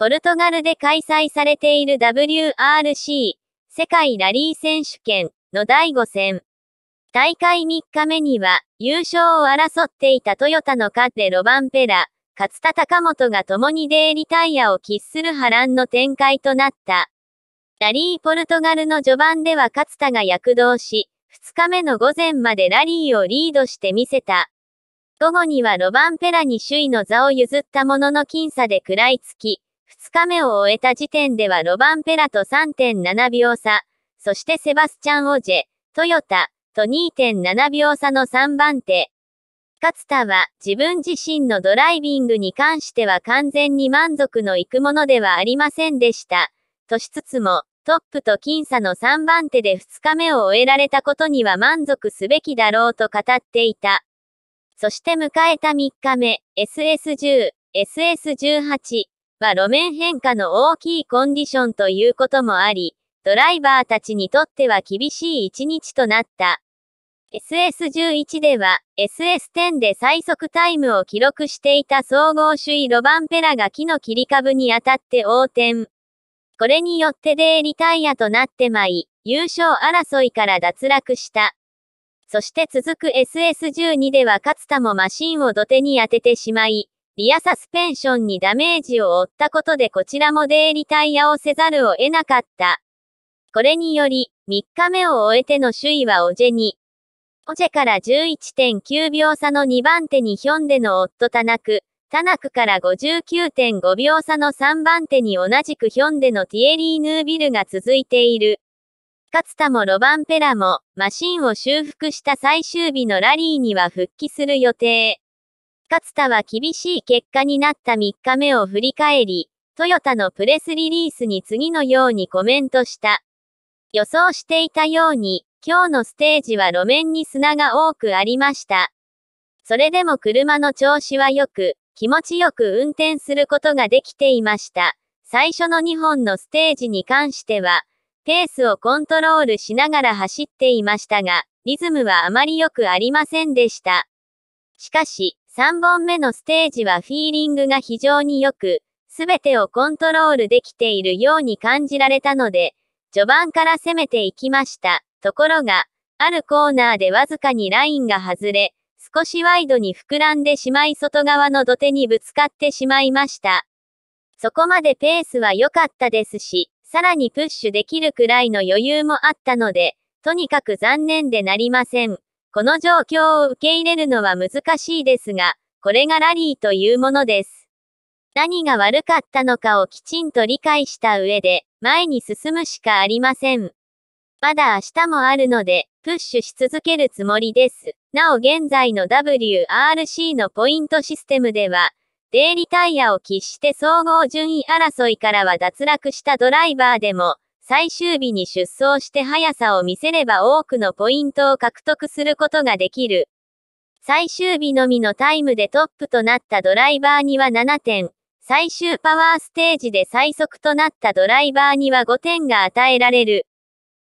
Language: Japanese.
ポルトガルで開催されている WRC 世界ラリー選手権の第5戦。大会3日目には優勝を争っていたトヨタのカッテロバンペラ、勝田高元が共にデーリタイヤを喫する波乱の展開となった。ラリーポルトガルの序盤では勝田が躍動し、2日目の午前までラリーをリードしてみせた。午後にはロバンペラに首位の座を譲ったものの僅差で食らいつき、2日目を終えた時点ではロバンペラと3.7秒差、そしてセバスチャン・オジェ、トヨタ、と2.7秒差の3番手。勝田は自分自身のドライビングに関しては完全に満足のいくものではありませんでした。としつつも、トップと僅差の3番手で2日目を終えられたことには満足すべきだろうと語っていた。そして迎えた3日目、SS10、SS18、は路面変化の大きいコンディションということもあり、ドライバーたちにとっては厳しい一日となった。SS11 では、SS10 で最速タイムを記録していた総合首位ロバンペラが木の切り株に当たって横転。これによってデーリタイヤとなってまい、優勝争いから脱落した。そして続く SS12 では勝田もマシンを土手に当ててしまい、リアサスペンションにダメージを負ったことでこちらもデイリタイヤをせざるを得なかった。これにより、3日目を終えての首位はオジェに。オジェから11.9秒差の2番手にヒョンデの夫タナク、タナクから59.5秒差の3番手に同じくヒョンデのティエリー・ヌービルが続いている。勝田もロバンペラも、マシンを修復した最終日のラリーには復帰する予定。勝田は厳しい結果になった3日目を振り返り、トヨタのプレスリリースに次のようにコメントした。予想していたように、今日のステージは路面に砂が多くありました。それでも車の調子は良く、気持ちよく運転することができていました。最初の2本のステージに関しては、ペースをコントロールしながら走っていましたが、リズムはあまり良くありませんでした。しかし、3本目のステージはフィーリングが非常に良く、すべてをコントロールできているように感じられたので、序盤から攻めていきました。ところが、あるコーナーでわずかにラインが外れ、少しワイドに膨らんでしまい外側の土手にぶつかってしまいました。そこまでペースは良かったですし、さらにプッシュできるくらいの余裕もあったので、とにかく残念でなりません。この状況を受け入れるのは難しいですが、これがラリーというものです。何が悪かったのかをきちんと理解した上で、前に進むしかありません。まだ明日もあるので、プッシュし続けるつもりです。なお現在の WRC のポイントシステムでは、デイリタイヤを喫して総合順位争いからは脱落したドライバーでも、最終日に出走して速さを見せれば多くのポイントを獲得することができる。最終日のみのタイムでトップとなったドライバーには7点、最終パワーステージで最速となったドライバーには5点が与えられる。